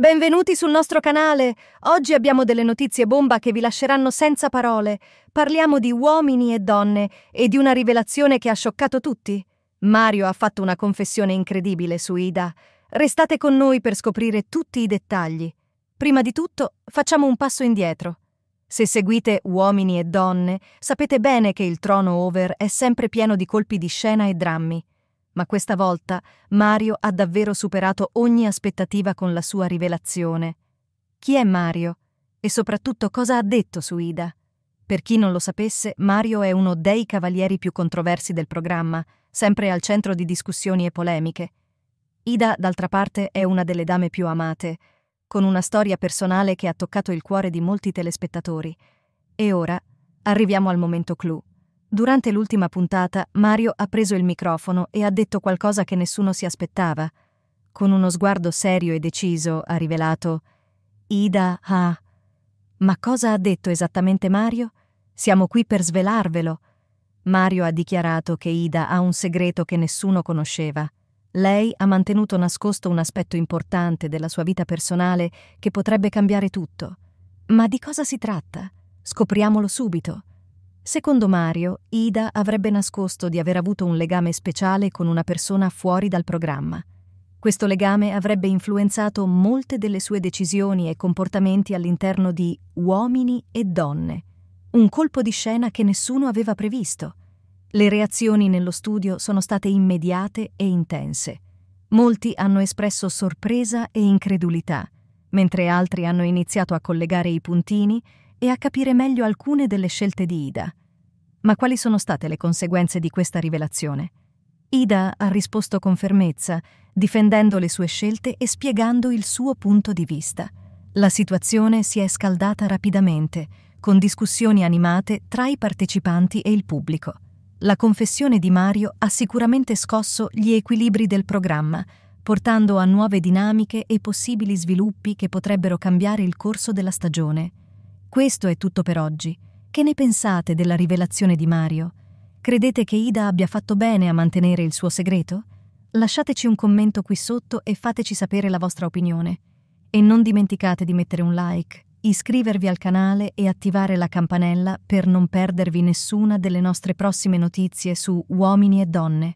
Benvenuti sul nostro canale! Oggi abbiamo delle notizie bomba che vi lasceranno senza parole. Parliamo di uomini e donne e di una rivelazione che ha scioccato tutti. Mario ha fatto una confessione incredibile su Ida. Restate con noi per scoprire tutti i dettagli. Prima di tutto, facciamo un passo indietro. Se seguite uomini e donne, sapete bene che il trono over è sempre pieno di colpi di scena e drammi. Ma questa volta Mario ha davvero superato ogni aspettativa con la sua rivelazione. Chi è Mario? E soprattutto cosa ha detto su Ida? Per chi non lo sapesse, Mario è uno dei cavalieri più controversi del programma, sempre al centro di discussioni e polemiche. Ida, d'altra parte, è una delle dame più amate, con una storia personale che ha toccato il cuore di molti telespettatori. E ora arriviamo al momento clou. Durante l'ultima puntata, Mario ha preso il microfono e ha detto qualcosa che nessuno si aspettava. Con uno sguardo serio e deciso, ha rivelato Ida ha. Ah, ma cosa ha detto esattamente Mario? Siamo qui per svelarvelo. Mario ha dichiarato che Ida ha un segreto che nessuno conosceva. Lei ha mantenuto nascosto un aspetto importante della sua vita personale che potrebbe cambiare tutto. Ma di cosa si tratta? Scopriamolo subito. Secondo Mario, Ida avrebbe nascosto di aver avuto un legame speciale con una persona fuori dal programma. Questo legame avrebbe influenzato molte delle sue decisioni e comportamenti all'interno di Uomini e Donne, un colpo di scena che nessuno aveva previsto. Le reazioni nello studio sono state immediate e intense. Molti hanno espresso sorpresa e incredulità, mentre altri hanno iniziato a collegare i puntini e a capire meglio alcune delle scelte di Ida. Ma quali sono state le conseguenze di questa rivelazione? Ida ha risposto con fermezza, difendendo le sue scelte e spiegando il suo punto di vista. La situazione si è scaldata rapidamente, con discussioni animate tra i partecipanti e il pubblico. La confessione di Mario ha sicuramente scosso gli equilibri del programma, portando a nuove dinamiche e possibili sviluppi che potrebbero cambiare il corso della stagione. Questo è tutto per oggi. Che ne pensate della rivelazione di Mario? Credete che Ida abbia fatto bene a mantenere il suo segreto? Lasciateci un commento qui sotto e fateci sapere la vostra opinione. E non dimenticate di mettere un like, iscrivervi al canale e attivare la campanella per non perdervi nessuna delle nostre prossime notizie su Uomini e Donne.